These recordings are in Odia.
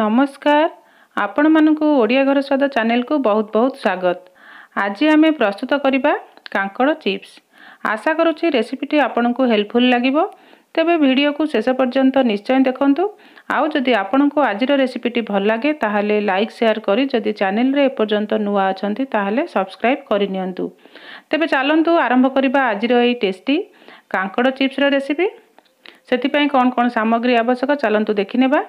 ନମସ୍କାର ଆପଣମାନଙ୍କୁ ଓଡ଼ିଆ ଘର ସ୍ୱାଦ ଚ୍ୟାନେଲକୁ ବହୁତ ବହୁତ ସ୍ୱାଗତ ଆଜି ଆମେ ପ୍ରସ୍ତୁତ କରିବା କାଙ୍କଡ଼ ଚିପ୍ସ ଆଶା କରୁଛି ରେସିପିଟି ଆପଣଙ୍କୁ ହେଲ୍ପଫୁଲ୍ ଲାଗିବ ତେବେ ଭିଡ଼ିଓକୁ ଶେଷ ପର୍ଯ୍ୟନ୍ତ ନିଶ୍ଚୟ ଦେଖନ୍ତୁ ଆଉ ଯଦି ଆପଣଙ୍କୁ ଆଜିର ରେସିପିଟି ଭଲ ଲାଗେ ତାହେଲେ ଲାଇକ୍ ସେୟାର୍ କରି ଯଦି ଚ୍ୟାନେଲରେ ଏପର୍ଯ୍ୟନ୍ତ ନୂଆ ଅଛନ୍ତି ତାହେଲେ ସବସ୍କ୍ରାଇବ୍ କରିନିଅନ୍ତୁ ତେବେ ଚାଲନ୍ତୁ ଆରମ୍ଭ କରିବା ଆଜିର ଏହି ଟେଷ୍ଟି କାଙ୍କଡ଼ ଚିପ୍ସର ରେସିପି ସେଥିପାଇଁ କ'ଣ କ'ଣ ସାମଗ୍ରୀ ଆବଶ୍ୟକ ଚାଲନ୍ତୁ ଦେଖିନେବା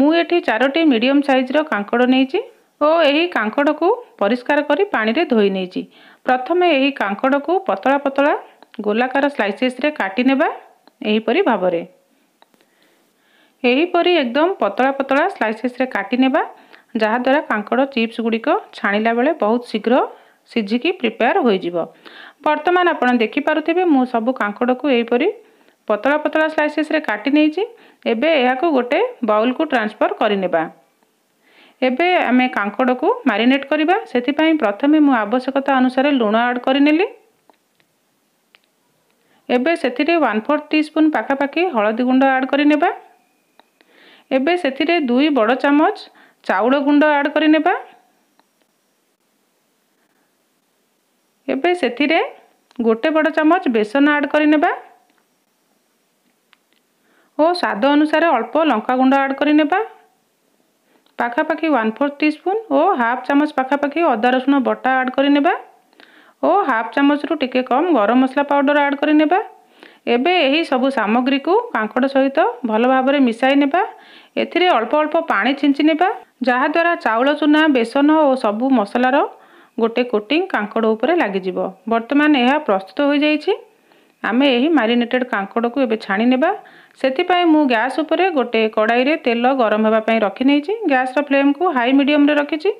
ମୁଁ ଏଠି ଚାରୋଟି ମିଡ଼ିୟମ୍ ସାଇଜ୍ର କାଙ୍କଡ଼ ନେଇଛି ଓ ଏହି କାଙ୍କଡ଼କୁ ପରିଷ୍କାର କରି ପାଣିରେ ଧୋଇ ନେଇଛି ପ୍ରଥମେ ଏହି କାଙ୍କଡ଼କୁ ପତଳା ପତଳା ଗୋଲାକାର ସ୍ଲାଇସେସ୍ରେ କାଟିନେବା ଏହିପରି ଭାବରେ ଏହିପରି ଏକଦମ ପତଳା ପତଳା ସ୍ଲାଇସେସ୍ରେ କାଟିନେବା ଯାହାଦ୍ୱାରା କାଙ୍କଡ଼ ଚିପ୍ସ ଗୁଡ଼ିକ ଛାଣିଲା ବେଳେ ବହୁତ ଶୀଘ୍ର ସିଝିକି ପ୍ରିପେୟାର ହୋଇଯିବ ବର୍ତ୍ତମାନ ଆପଣ ଦେଖିପାରୁଥିବେ ମୁଁ ସବୁ କାଙ୍କଡ଼କୁ ଏହିପରି ପତଳା ପତଳା ସ୍ଲାଇସେସରେ କାଟି ନେଇଛି ଏବେ ଏହାକୁ ଗୋଟେ ବାଉଲକୁ ଟ୍ରାନ୍ସଫର୍ କରିନେବା ଏବେ ଆମେ କାଙ୍କଡ଼କୁ ମ୍ୟାରିନେଟ୍ କରିବା ସେଥିପାଇଁ ପ୍ରଥମେ ମୁଁ ଆବଶ୍ୟକତା ଅନୁସାରେ ଲୁଣ ଆଡ଼୍ କରିନେଲି ଏବେ ସେଥିରେ ୱାନ୍ ଫୋର୍ଥ ଟିସ୍ପୁନ୍ ପାଖାପାଖି ହଳଦୀ ଗୁଣ୍ଡ ଆଡ଼୍ କରିନେବା ଏବେ ସେଥିରେ ଦୁଇ ବଡ଼ ଚାମଚ ଚାଉଳ ଗୁଣ୍ଡ ଆଡ଼୍ କରିନେବା ଏବେ ସେଥିରେ ଗୋଟେ ବଡ଼ ଚାମଚ ବେସନ ଆଡ଼୍ କରିନେବା ଓ ସ୍ୱାଦ ଅନୁସାରେ ଅଳ୍ପ ଲଙ୍କା ଗୁଣ୍ଡ ଆଡ଼୍ କରିନେବା ପାଖାପାଖି ୱାନ୍ ଫୋର୍ଥ ସ୍ପୁନ୍ ଓ ହାଫ୍ ଚାମଚ ପାଖାପାଖି ଅଦା ରସୁଣ ବଟା ଆଡ଼୍ କରିନେବା ଓ ହାଫ୍ ଚାମଚରୁ ଟିକେ କମ୍ ଗରମ ମସଲା ପାଉଡ଼ର ଆଡ଼୍ କରିନେବା ଏବେ ଏହି ସବୁ ସାମଗ୍ରୀକୁ କାଙ୍କଡ଼ ସହିତ ଭଲ ଭାବରେ ମିଶାଇ ନେବା ଏଥିରେ ଅଳ୍ପ ଅଳ୍ପ ପାଣି ଛିଞ୍ଚି ନେବା ଯାହାଦ୍ୱାରା ଚାଉଳ ଚୁନା ବେସନ ଓ ସବୁ ମସଲାର ଗୋଟେ କୋଟିଂ କାଙ୍କଡ଼ ଉପରେ ଲାଗିଯିବ ବର୍ତ୍ତମାନ ଏହା ପ୍ରସ୍ତୁତ ହୋଇଯାଇଛି ଆମେ ଏହି ମାରିନେଟେଡ଼୍ କାଙ୍କଡ଼କୁ ଏବେ ଛାଣି ନେବା ସେଥିପାଇଁ ମୁଁ ଗ୍ୟାସ୍ ଉପରେ ଗୋଟିଏ କଡ଼ାଇରେ ତେଲ ଗରମ ହେବା ପାଇଁ ରଖିନେଇଛି ଗ୍ୟାସ୍ର ଫ୍ଲେମ୍କୁ ହାଇ ମିଡ଼ିୟମ୍ରେ ରଖିଛି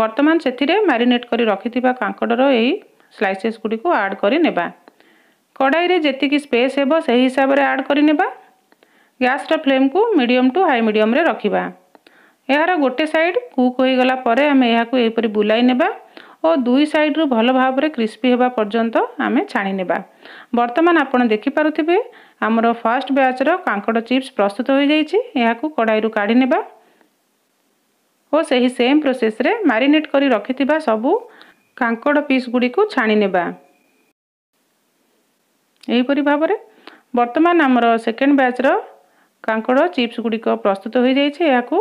ବର୍ତ୍ତମାନ ସେଥିରେ ମ୍ୟାରିନେଟ୍ କରି ରଖିଥିବା କାଙ୍କଡ଼ର ଏହି ସ୍ଲାଇସେସ୍ ଗୁଡ଼ିକୁ ଆଡ଼୍ କରି ନେବା କଡ଼ାଇରେ ଯେତିକି ସ୍ପେସ୍ ହେବ ସେହି ହିସାବରେ ଆଡ଼୍ କରି ନେବା ଗ୍ୟାସ୍ର ଫ୍ଲେମ୍କୁ ମିଡ଼ିୟମ୍ ଟୁ ହାଇ ମିଡ଼ିୟମ୍ରେ ରଖିବା ଏହାର ଗୋଟେ ସାଇଡ଼୍ କୁକ୍ ହୋଇଗଲା ପରେ ଆମେ ଏହାକୁ ଏହିପରି ବୁଲାଇ ନେବା ଓ ଦୁଇ ସାଇଡ଼ରୁ ଭଲ ଭାବରେ କ୍ରିସ୍ପି ହେବା ପର୍ଯ୍ୟନ୍ତ ଆମେ ଛାଣି ନେବା ବର୍ତ୍ତମାନ ଆପଣ ଦେଖିପାରୁଥିବେ ଆମର ଫାର୍ଷ୍ଟ ବ୍ୟାଚ୍ର କାଙ୍କଡ଼ ଚିପ୍ସ ପ୍ରସ୍ତୁତ ହୋଇଯାଇଛି ଏହାକୁ କଡ଼ାଇରୁ କାଢ଼ି ନେବା ଓ ସେହି ସେମ୍ ପ୍ରୋସେସ୍ରେ ମ୍ୟାରିନେଟ୍ କରି ରଖିଥିବା ସବୁ କାଙ୍କଡ଼ ପିସ୍ ଗୁଡ଼ିକୁ ଛାଣି ନେବା ଏହିପରି ଭାବରେ ବର୍ତ୍ତମାନ ଆମର ସେକେଣ୍ଡ ବ୍ୟାଚ୍ର କାଙ୍କଡ଼ ଚିପ୍ସ ଗୁଡ଼ିକ ପ୍ରସ୍ତୁତ ହୋଇଯାଇଛି ଏହାକୁ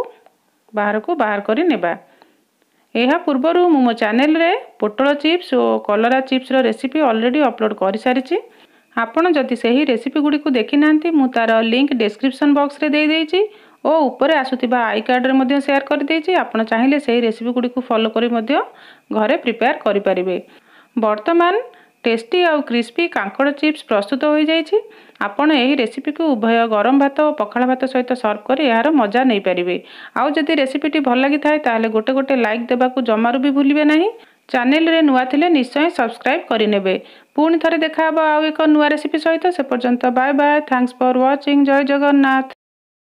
ବାହାରକୁ ବାହାର କରି ନେବା ଏହା ପୂର୍ବରୁ ମୁଁ ମୋ ଚ୍ୟାନେଲରେ ପୋଟଳ ଚିପ୍ସ ଓ କଲରା ଚିପ୍ସର ରେସିପି ଅଲରେଡ଼ି ଅପଲୋଡ଼ କରିସାରିଛି ଆପଣ ଯଦି ସେହି ରେସିପିଗୁଡ଼ିକୁ ଦେଖିନାହାନ୍ତି ମୁଁ ତା'ର ଲିଙ୍କ୍ ଡେସ୍କ୍ରିପସନ୍ ବକ୍ସରେ ଦେଇଦେଇଛି ଓ ଉପରେ ଆସୁଥିବା ଆଇ କାର୍ଡ଼ରେ ମଧ୍ୟ ସେୟାର କରିଦେଇଛି ଆପଣ ଚାହିଁଲେ ସେହି ରେସିପିଗୁଡ଼ିକୁ ଫଲୋ କରି ମଧ୍ୟ ଘରେ ପ୍ରିପେୟାର କରିପାରିବେ ବର୍ତ୍ତମାନ টেস্টি ଆଉ କ୍ରିସ୍ପି କାଙ୍କଡ଼ ଚିପ୍ସ ପ୍ରସ୍ତୁତ ହୋଇଯାଇଛି ଆପଣ ଏହି ରେସିପିକୁ ଉଭୟ ଗରମ ଭାତ ଓ ପଖାଳ ଭାତ ସହିତ ସର୍ଭ କରି ଏହାର ମଜା ନେଇପାରିବେ ଆଉ ଯଦି ରେସିପିଟି ଭଲ ଲାଗିଥାଏ ତାହେଲେ ଗୋଟେ ଗୋଟେ ଲାଇକ୍ ଦେବାକୁ ଜମାରୁ ବି ଭୁଲିବେ ନାହିଁ ଚ୍ୟାନେଲରେ ନୂଆ ଥିଲେ ନିଶ୍ଚୟ ସବସ୍କ୍ରାଇବ୍ କରିନେବେ ପୁଣି ଥରେ ଦେଖାହେବ ଆଉ ଏକ ନୂଆ ରେସିପି ସହିତ ସେ ପର୍ଯ୍ୟନ୍ତ bye bye thanks for watching ଜୟ ଜଗନ୍ନାଥ